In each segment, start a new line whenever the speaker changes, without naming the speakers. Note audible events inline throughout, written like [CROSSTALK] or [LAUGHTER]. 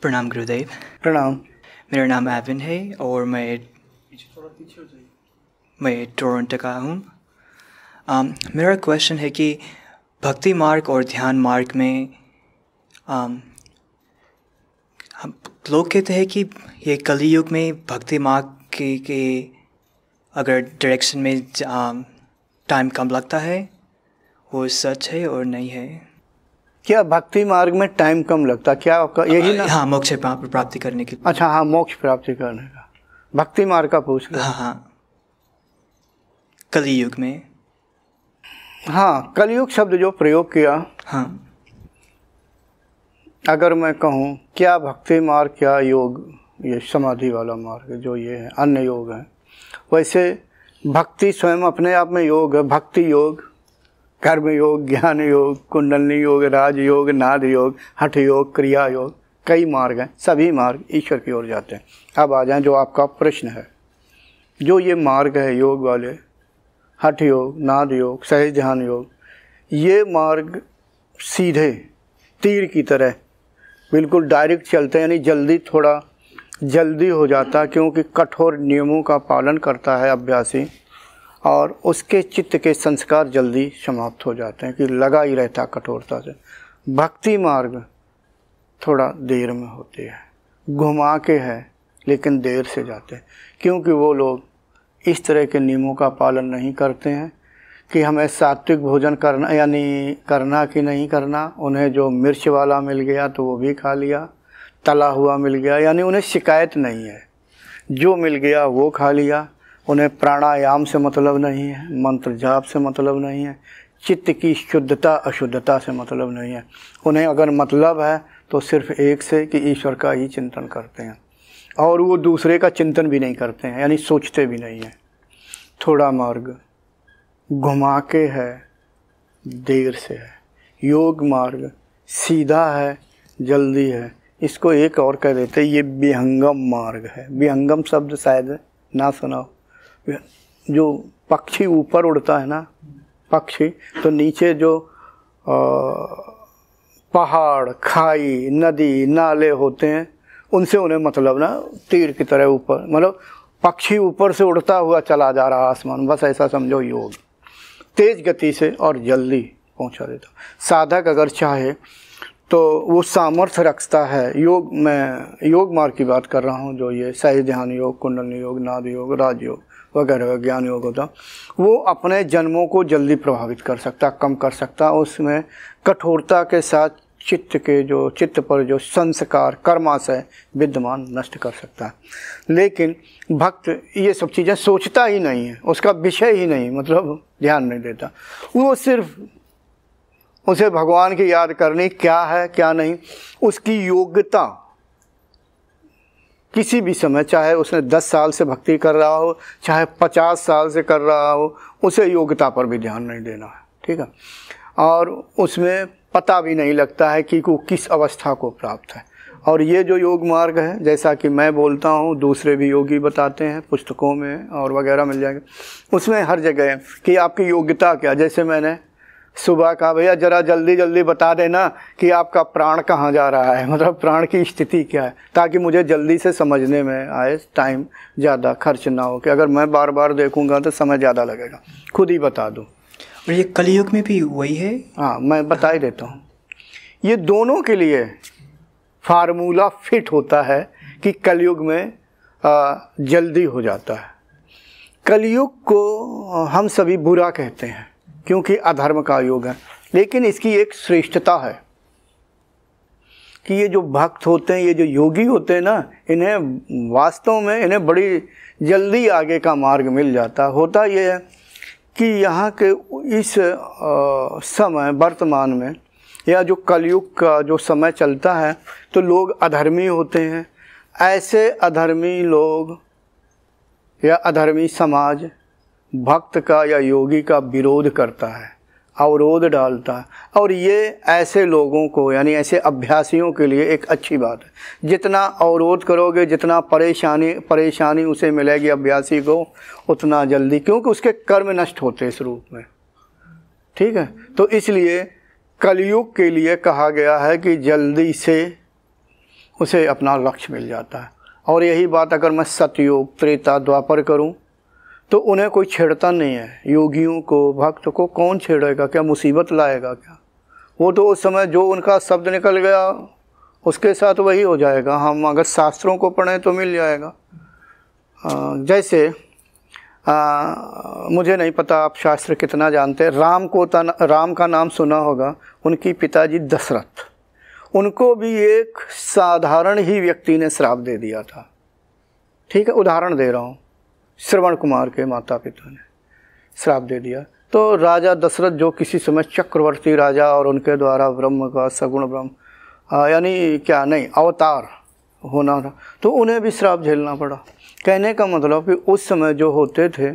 प्रणाम गुरुदेव प्रणाम मेरा नाम एविन है और मैं मैं टोरंटो का हूँ um, मेरा क्वेश्चन है कि भक्ति मार्ग और ध्यान मार्ग में um, लोग कहते हैं कि ये कलयुग में भक्ति मार्ग के, के अगर डायरेक्शन में टाइम कम लगता है वो सच है और नहीं है क्या भक्ति मार्ग में टाइम कम लगता क्या आपका यही ना हाँ मोक्ष प्राप्ति करने के अच्छा हाँ मोक्ष प्राप्ति करने का भक्ति मार्ग का पूछ हाँ हाँ कलयुग में हाँ कलयुग शब्द जो प्रयोग किया हाँ अगर मैं कहूँ क्या भक्ति मार्ग क्या योग ये समाधि वाला मार्ग जो ये है अन्य योग हैं वैसे भक्ति स्वयं अपने आप में योग है भक्ति योग कर्म योग ज्ञान योग कुंडलनी योग राज योग नाद योग हठ योग क्रिया योग कई मार्ग हैं सभी मार्ग ईश्वर की ओर जाते हैं अब आ जाएं जो आपका प्रश्न है जो ये मार्ग है योग वाले हठ योग नाद योग सहज ध्यान योग ये मार्ग सीधे तीर की तरह बिल्कुल डायरेक्ट चलते हैं यानी जल्दी थोड़ा जल्दी हो जाता है क्योंकि कठोर नियमों का पालन करता है अभ्यासी और उसके चित्त के संस्कार जल्दी समाप्त हो जाते हैं कि लगा ही रहता कठोरता से भक्ति मार्ग थोड़ा देर में होती है घुमा के है लेकिन देर से जाते हैं क्योंकि वो लोग इस तरह के नियमों का पालन नहीं करते हैं कि हमें सात्विक भोजन करना यानी करना कि नहीं करना उन्हें जो मिर्च वाला मिल गया तो वो भी खा लिया तला हुआ मिल गया यानी उन्हें शिकायत नहीं है जो मिल गया वो खा लिया उन्हें प्राणायाम से मतलब नहीं है मंत्र जाप से मतलब नहीं है चित्त की शुद्धता अशुद्धता से मतलब नहीं है उन्हें अगर मतलब है तो सिर्फ एक से कि ईश्वर का ही चिंतन करते हैं और वो दूसरे का चिंतन भी नहीं करते हैं यानी सोचते भी नहीं हैं थोड़ा मार्ग घुमा के है देर से है योग मार्ग सीधा है जल्दी है इसको एक और कह देते हैं ये विहंगम मार्ग है विहंगम शब्द शायद ना सुनाओ जो पक्षी ऊपर उड़ता है ना पक्षी तो नीचे जो आ, पहाड़ खाई नदी नाले होते हैं उनसे उन्हें मतलब ना तीर की तरह ऊपर मतलब पक्षी ऊपर से उड़ता हुआ चला जा रहा आसमान बस ऐसा समझो योग तेज गति से और जल्दी पहुंचा देता साधक अगर चाहे तो वो सामर्थ्य रखता है योग मैं योग मार्ग की बात कर रहा हूँ जो ये सही ध्यान योग कुंडल योग नाद योग राजयोग वगैरह ज्ञान योग होता वो अपने जन्मों को जल्दी प्रभावित कर सकता कम कर सकता उसमें कठोरता के साथ चित्त के जो चित्त पर जो संस्कार कर्माशय विद्यमान नष्ट कर सकता है लेकिन भक्त ये सब चीज़ें सोचता ही नहीं है उसका विषय ही नहीं मतलब ध्यान नहीं देता वो सिर्फ उसे भगवान की याद करनी क्या है क्या नहीं उसकी योग्यता किसी भी समय चाहे उसने दस साल से भक्ति कर रहा हो चाहे पचास साल से कर रहा हो उसे योग्यता पर भी ध्यान नहीं देना है ठीक है और उसमें पता भी नहीं लगता है कि वो किस अवस्था को प्राप्त है और ये जो योग मार्ग है जैसा कि मैं बोलता हूँ दूसरे भी योगी बताते हैं पुस्तकों में और वगैरह मिल जाएगा उसमें हर जगह कि आपकी योग्यता क्या जैसे मैंने सुबह कहा भैया ज़रा जल्दी जल्दी बता देना कि आपका प्राण कहाँ जा रहा है [LAUGHS] मतलब प्राण की स्थिति क्या है ताकि मुझे जल्दी से समझने में आए टाइम ज़्यादा खर्च ना हो कि अगर मैं बार बार देखूँगा तो समय ज़्यादा लगेगा खुद ही बता दूँ और ये कलयुग में भी वही है हाँ मैं बता ही देता हूँ ये दोनों के लिए फार्मूला फिट होता है कि कलयुग में जल्दी हो जाता है कलयुग को हम सभी बुरा कहते हैं क्योंकि अधर्म का युग है लेकिन इसकी एक श्रेष्ठता है कि ये जो भक्त होते हैं ये जो योगी होते हैं ना इन्हें वास्तव में इन्हें बड़ी जल्दी आगे का मार्ग मिल जाता होता ये है कि यहाँ के इस समय वर्तमान में या जो कलयुग का जो समय चलता है तो लोग अधर्मी होते हैं ऐसे अधर्मी लोग या अधर्मी समाज भक्त का या योगी का विरोध करता है अवरोध डालता है और ये ऐसे लोगों को यानी ऐसे अभ्यासियों के लिए एक अच्छी बात है जितना अवरोध करोगे जितना परेशानी परेशानी उसे मिलेगी अभ्यासी को उतना जल्दी क्योंकि उसके कर्म नष्ट होते इस रूप में ठीक है तो इसलिए कलयुग के लिए कहा गया है कि जल्दी से उसे अपना लक्ष्य मिल जाता है और यही बात अगर मैं सतयुग त्रेता द्वापर करूँ तो उन्हें कोई छेड़ता नहीं है योगियों को भक्त को कौन छेड़ेगा क्या मुसीबत लाएगा क्या वो तो उस समय जो उनका शब्द निकल गया उसके साथ वही हो जाएगा हम अगर शास्त्रों को पढ़ें तो मिल जाएगा जैसे आ, मुझे नहीं पता आप शास्त्र कितना जानते हैं राम को तना, राम का नाम सुना होगा उनकी पिताजी दशरथ उनको भी एक साधारण ही व्यक्ति ने श्राप दे दिया था ठीक है उदाहरण दे रहा हूँ श्रवण कुमार के माता पिता ने श्राप दे दिया तो राजा दशरथ जो किसी समय चक्रवर्ती राजा और उनके द्वारा ब्रह्म का सगुण ब्रह्म यानी क्या नहीं अवतार होना था तो उन्हें भी श्राप झेलना पड़ा कहने का मतलब कि उस समय जो होते थे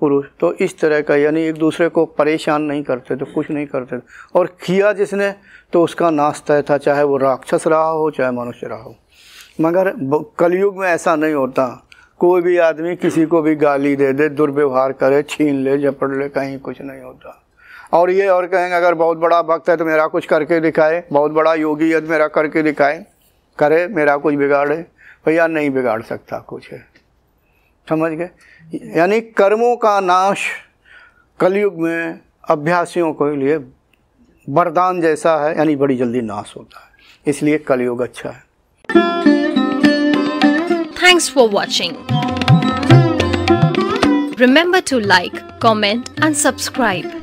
पुरुष तो इस तरह का यानी एक दूसरे को परेशान नहीं करते थे कुछ नहीं करते थे और किया जिसने तो उसका नाश तय था चाहे वो राक्षस रहा हो चाहे मनुष्य रहा हो मगर कलयुग में ऐसा नहीं होता कोई भी आदमी किसी को भी गाली दे दे दुर्व्यवहार करे छीन ले झपड़ ले कहीं कुछ नहीं होता और ये और कहेंगे अगर बहुत बड़ा भक्त है तो मेरा कुछ करके दिखाए बहुत बड़ा योगी है तो मेरा करके दिखाए करे मेरा कुछ बिगाड़े भैया नहीं बिगाड़ सकता कुछ है समझ गए यानी कर्मों का नाश कलयुग में अभ्यासियों के लिए वरदान जैसा है यानी बड़ी जल्दी नाश होता है इसलिए कलयुग अच्छा है Thanks for watching. Remember to like, comment and subscribe.